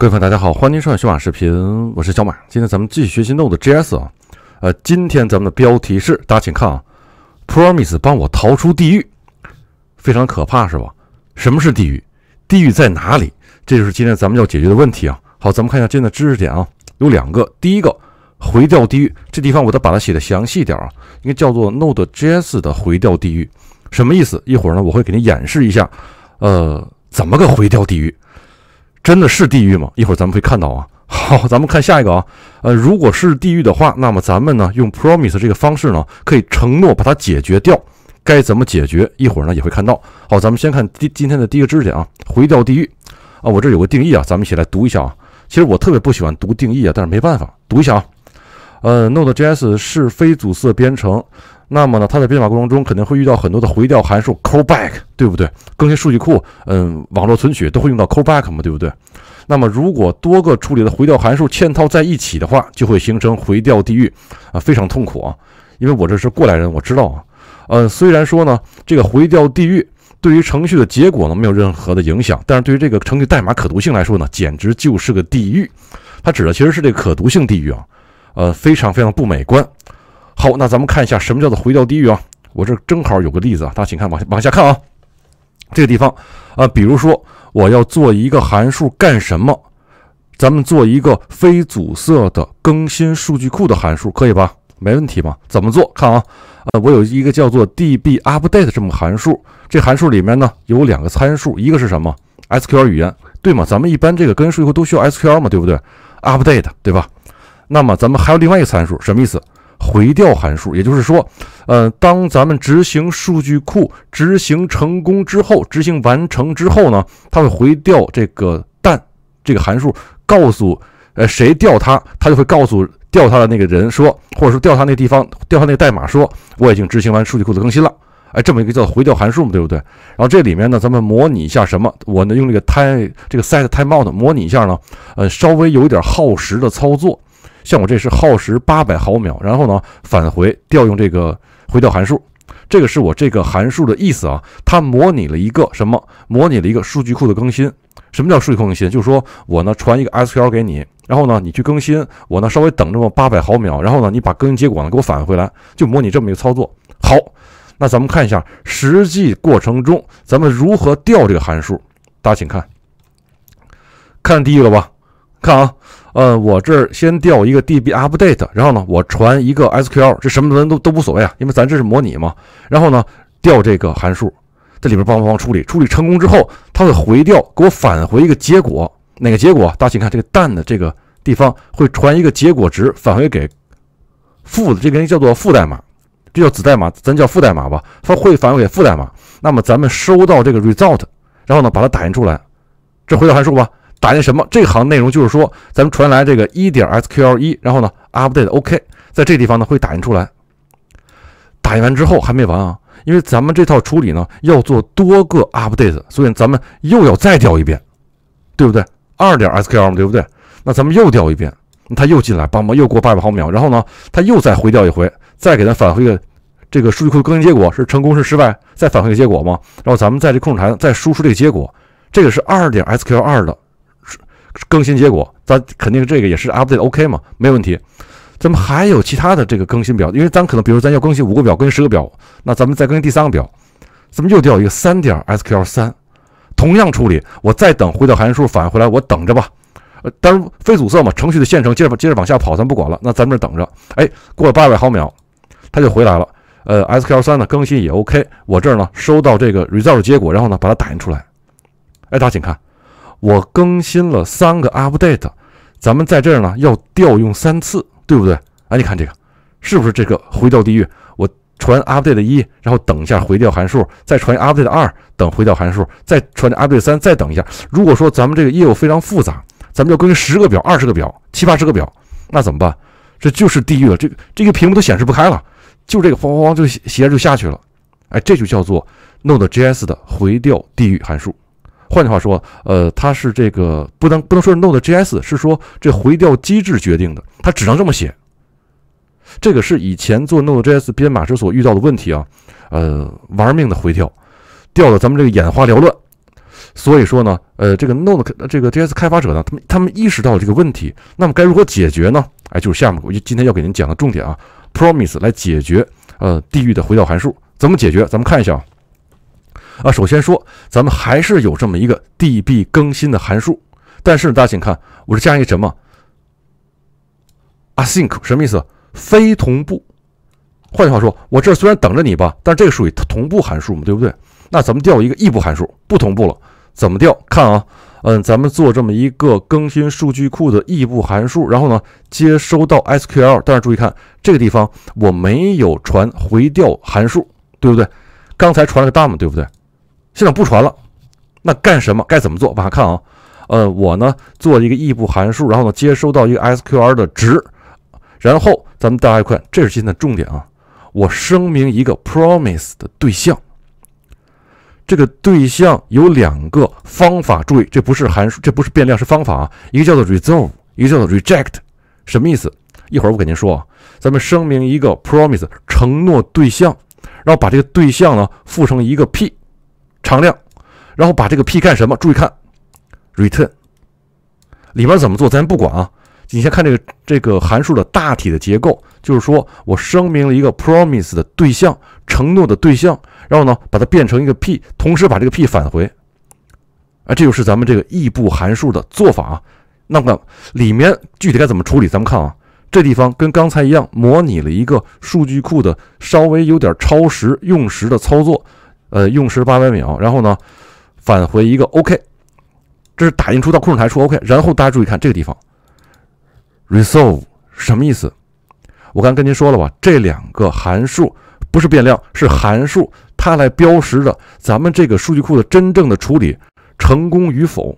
各位朋友，大家好，欢迎收看小马视频，我是小马。今天咱们继续学习 Node.js 啊，呃，今天咱们的标题是，大家请看啊，Promise 帮我逃出地狱，非常可怕是吧？什么是地狱？地狱在哪里？这就是今天咱们要解决的问题啊。好，咱们看一下今天的知识点啊，有两个，第一个回调地狱，这地方我得把它写的详细点啊，应该叫做 Node.js 的回调地狱，什么意思？一会儿呢，我会给您演示一下，呃，怎么个回调地狱。真的是地狱吗？一会儿咱们会看到啊。好，咱们看下一个啊。呃，如果是地狱的话，那么咱们呢用 promise 这个方式呢，可以承诺把它解决掉。该怎么解决？一会儿呢也会看到。好，咱们先看第今天的第一个知识点啊，回调地狱啊。我这有个定义啊，咱们一起来读一下啊。其实我特别不喜欢读定义啊，但是没办法，读一下啊。呃，Node.js 是非阻塞编程。那么呢，它在编码过程中肯定会遇到很多的回调函数 callback，对不对？更新数据库，嗯，网络存取都会用到 callback 嘛，对不对？那么如果多个处理的回调函数嵌套在一起的话，就会形成回调地狱啊，非常痛苦啊。因为我这是过来人，我知道啊。呃，虽然说呢，这个回调地狱对于程序的结果呢没有任何的影响，但是对于这个程序代码可读性来说呢，简直就是个地狱。它指的其实是这个可读性地狱啊，呃，非常非常不美观。好，那咱们看一下什么叫做回调地域啊？我这正好有个例子啊，大家请看，往往下看啊，这个地方啊，比如说我要做一个函数干什么？咱们做一个非阻塞的更新数据库的函数，可以吧？没问题吧？怎么做？看啊，呃，我有一个叫做 db update 这么函数，这函数里面呢有两个参数，一个是什么？SQL 语言，对吗？咱们一般这个更新数据库都需要 SQL 嘛，对不对？update 对吧？那么咱们还有另外一个参数，什么意思？回调函数，也就是说，呃，当咱们执行数据库执行成功之后，执行完成之后呢，它会回调这个蛋这个函数，告诉呃谁调它，它就会告诉调它的那个人说，或者说调它那地方，调它那代码说，我已经执行完数据库的更新了。哎，这么一个叫回调函数嘛，对不对？然后这里面呢，咱们模拟一下什么？我呢用这个 time 这个 set timeout 模拟一下呢，呃，稍微有一点耗时的操作。像我这是耗时八百毫秒，然后呢返回调用这个回调函数，这个是我这个函数的意思啊。它模拟了一个什么？模拟了一个数据库的更新。什么叫数据库更新？就是说我呢传一个 SQL 给你，然后呢你去更新，我呢稍微等这么八百毫秒，然后呢你把更新结果呢给我返回来，就模拟这么一个操作。好，那咱们看一下实际过程中咱们如何调这个函数。大家请看，看第一个吧。看啊，呃，我这儿先调一个 DB update，然后呢，我传一个 SQL，这什么文都都无所谓啊，因为咱这是模拟嘛。然后呢，调这个函数，在里边帮帮忙处理，处理成功之后，它会回调给我返回一个结果，哪个结果？大家请看这个蛋的这个地方会传一个结果值返回给负的，这个叫做负代码，这叫子代码，咱叫负代码吧。它会返回给负代码，那么咱们收到这个 result，然后呢，把它打印出来，这回到函数吧。打印什么？这行内容就是说，咱们传来这个一点 S Q L 一，然后呢，update OK，在这地方呢会打印出来。打印完之后还没完啊，因为咱们这套处理呢要做多个 update，所以咱们又要再调一遍，对不对？二点 S Q L 对不对？那咱们又调一遍，他又进来，帮忙又过八百毫秒，然后呢，他又再回调一回，再给他返回个这个数据库更新结果是成功是失败，再返回个结果嘛，然后咱们在这控制台再输出这个结果，这个是二点 S Q L 二的。更新结果，咱肯定是这个也是 update OK 嘛，没有问题。咱们还有其他的这个更新表，因为咱可能，比如咱要更新五个表，更新十个表，那咱们再更新第三个表，咱们又掉一个三点 SQL 三，同样处理，我再等回调函数返回来，我等着吧。呃，当然非阻塞嘛，程序的线程接着接着往下跑，咱不管了，那咱们这等着。哎，过了八百毫秒，它就回来了。呃，SQL 三呢更新也 OK，我这儿呢收到这个 result 结果，然后呢把它打印出来。哎，大家请看。我更新了三个 update，咱们在这儿呢要调用三次，对不对？哎，你看这个是不是这个回调地狱？我传 update 一，然后等一下回调函数，再传 update 二，等回调函数，再传 update 三，再等一下。如果说咱们这个业务非常复杂，咱们要更新十个表、二十个表、七八十个表，那怎么办？这就是地狱了，这这个屏幕都显示不开了，就这个哐哐哐就斜着就下去了。哎，这就叫做 Node.js 的回调地狱函数。换句话说，呃，它是这个不能不能说是 Node.js，是说这回调机制决定的，它只能这么写。这个是以前做 Node.js 编码时所遇到的问题啊，呃，玩命的回调，调的咱们这个眼花缭乱。所以说呢，呃，这个 Node 这个 JS 开发者呢，他们他们意识到了这个问题，那么该如何解决呢？哎，就是下面我就今天要给您讲的重点啊，Promise 来解决呃地域的回调函数怎么解决？咱们看一下啊。啊，首先说，咱们还是有这么一个 DB 更新的函数，但是大家请看，我是加一个什么？I think 什么意思？非同步。换句话说，我这虽然等着你吧，但是这个属于同步函数嘛，对不对？那咱们调一个异步函数，不同步了，怎么调？看啊，嗯，咱们做这么一个更新数据库的异步函数，然后呢，接收到 SQL，但是注意看这个地方，我没有传回调函数，对不对？刚才传了个 d o n 对不对？现在不传了，那干什么？该怎么做？往下看啊。呃，我呢做一个异步函数，然后呢接收到一个 SQR 的值，然后咱们大家一块，这是今天的重点啊。我声明一个 Promise 的对象，这个对象有两个方法，注意这不是函数，这不是变量，是方法啊。一个叫做 resolve，一个叫做 reject，什么意思？一会儿我给您说啊。咱们声明一个 Promise 承诺对象，然后把这个对象呢赋成一个 p。常量，然后把这个 p 干什么？注意看，return 里面怎么做？咱不管啊，你先看这个这个函数的大体的结构，就是说我声明了一个 promise 的对象，承诺的对象，然后呢，把它变成一个 p，同时把这个 p 返回。哎，这就是咱们这个异步函数的做法啊。那么里面具体该怎么处理？咱们看啊，这地方跟刚才一样，模拟了一个数据库的稍微有点超时用时的操作。呃，用时八百秒，然后呢，返回一个 OK，这是打印出到控制台出 OK。然后大家注意看这个地方，resolve 什么意思？我刚跟您说了吧，这两个函数不是变量，是函数，它来标识的咱们这个数据库的真正的处理成功与否。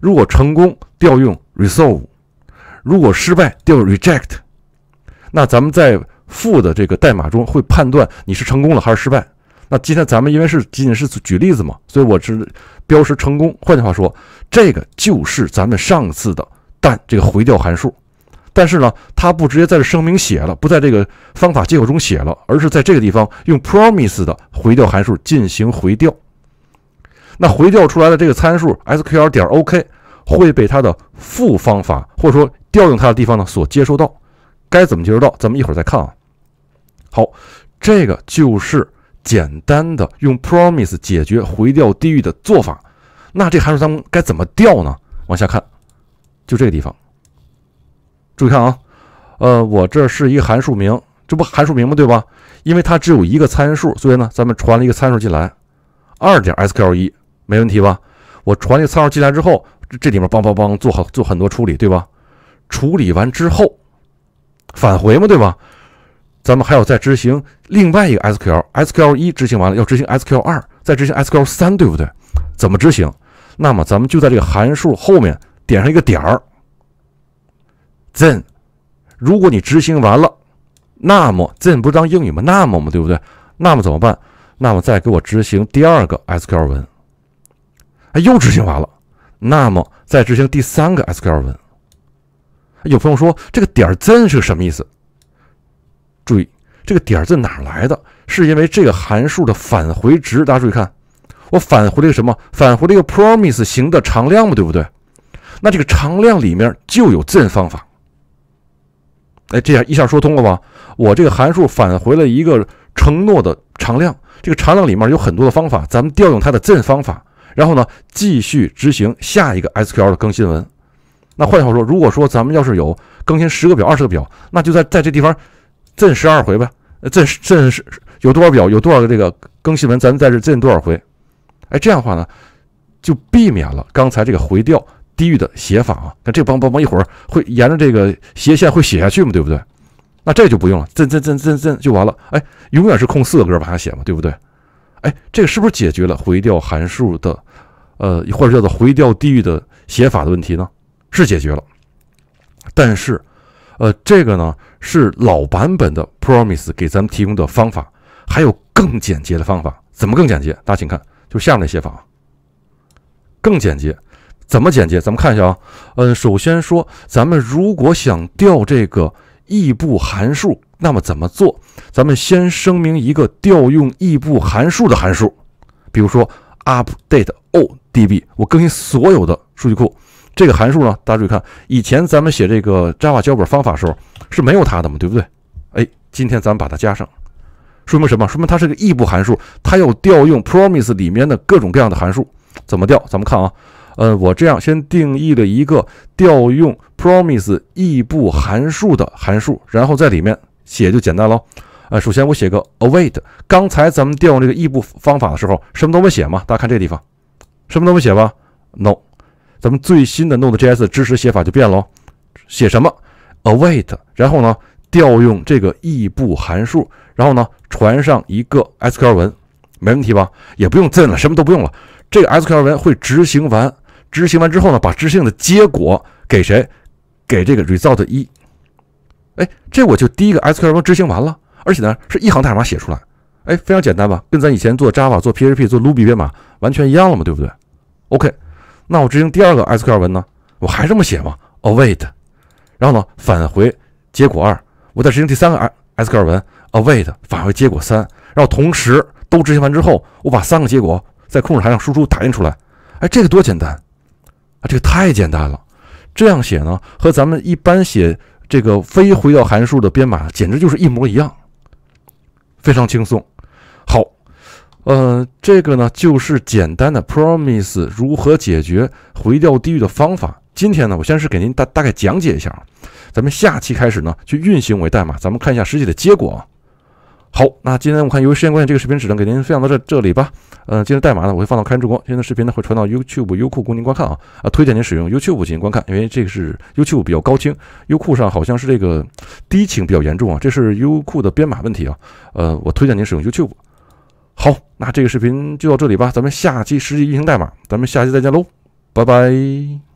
如果成功，调用 resolve；如果失败，调用 reject。那咱们在负的这个代码中会判断你是成功了还是失败。那今天咱们因为是仅仅是举例子嘛，所以我是标识成功。换句话说，这个就是咱们上次的，但这个回调函数，但是呢，它不直接在这声明写了，不在这个方法接口中写了，而是在这个地方用 Promise 的回调函数进行回调。那回调出来的这个参数 sql 点 OK 会被它的负方法或者说调用它的地方呢所接收到，该怎么接收到？咱们一会儿再看啊。好，这个就是。简单的用 Promise 解决回调地狱的做法，那这函数当中该怎么调呢？往下看，就这个地方，注意看啊，呃，我这是一个函数名，这不函数名吗？对吧？因为它只有一个参数，所以呢，咱们传了一个参数进来，二点 SQL 一，没问题吧？我传一个参数进来之后，这里面梆梆梆做好做很多处理，对吧？处理完之后，返回嘛，对吧？咱们还要再执行另外一个 SQL，SQL 一执行完了，要执行 SQL 二，再执行 SQL 三，对不对？怎么执行？那么咱们就在这个函数后面点上一个点儿，then。如果你执行完了，那么 then 不是当英语吗？那么嘛，对不对？那么怎么办？那么再给我执行第二个 SQL 文，哎，又执行完了。那么再执行第三个 SQL 文。有朋友说，这个点儿 then 是什么意思？注意这个点在哪儿来的？是因为这个函数的返回值，大家注意看，我返回了一个什么？返回了一个 Promise 型的常量嘛，对不对？那这个常量里面就有 then 方法。哎，这样一下说通了吧？我这个函数返回了一个承诺的常量，这个常量里面有很多的方法，咱们调用它的 then 方法，然后呢，继续执行下一个 SQL 的更新文。那换句话说，如果说咱们要是有更新十个表、二十个表，那就在在这地方。震十二回呗，震震是有多少表？有多少个这个更新文？咱们在这震多少回？哎，这样的话呢，就避免了刚才这个回调低域的写法啊。那这帮帮帮一会儿会沿着这个斜线会写下去嘛，对不对？那这就不用了，震震震震震就完了。哎，永远是空四个格往下写嘛，对不对？哎，这个是不是解决了回调函数的呃，或者叫做回调低域的写法的问题呢？是解决了，但是。呃，这个呢是老版本的 Promise 给咱们提供的方法，还有更简洁的方法。怎么更简洁？大家请看，就下面的写法，更简洁。怎么简洁？咱们看一下啊。嗯，首先说，咱们如果想调这个异步函数，那么怎么做？咱们先声明一个调用异步函数的函数，比如说 u p d a t e o d b 我更新所有的数据库。这个函数呢，大家注意看，以前咱们写这个 Java 脚本方法的时候是没有它的嘛，对不对？哎，今天咱们把它加上，说明什么？说明它是个异步函数，它要调用 Promise 里面的各种各样的函数。怎么调？咱们看啊，呃，我这样先定义了一个调用 Promise 异步函数的函数，然后在里面写就简单了。啊，首先我写个 await，刚才咱们调用这个异步方法的时候，什么都没写嘛，大家看这个地方，什么都没写吧？No。咱们最新的 Node.js 知识写法就变了写什么 await，然后呢调用这个异步函数，然后呢传上一个 SQL 文，没问题吧？也不用 then 了，什么都不用了。这个 SQL 文会执行完，执行完之后呢，把执行的结果给谁？给这个 result 一。哎，这我就第一个 SQL 文执行完了，而且呢是一行代码写出来，哎，非常简单吧？跟咱以前做 Java、做 PHP、做 Ruby 编码完全一样了嘛，对不对？OK。那我执行第二个 SQL 尔文呢？我还这么写吗？await，然后呢，返回结果二。我再执行第三个 s s 斯尔文，await，返回结果三。然后同时都执行完之后，我把三个结果在控制台上输出打印出来。哎，这个多简单啊！这个太简单了。这样写呢，和咱们一般写这个非回调函数的编码简直就是一模一样，非常轻松。呃，这个呢就是简单的 Promise 如何解决回调地域的方法。今天呢，我先是给您大大概讲解一下，咱们下期开始呢去运行为代码，咱们看一下实际的结果。好，那今天我看由于时间关系，这个视频只能给您分享到这这里吧。呃，今天代码呢我会放到开源之光，今天的视频呢会传到 YouTube、优酷供您观看啊。啊，推荐您使用 YouTube 进行观看，因为这个是 YouTube 比较高清，优酷上好像是这个低清比较严重啊，这是优酷的编码问题啊。呃，我推荐您使用 YouTube。好，那这个视频就到这里吧，咱们下期实际运行代码，咱们下期再见喽，拜拜。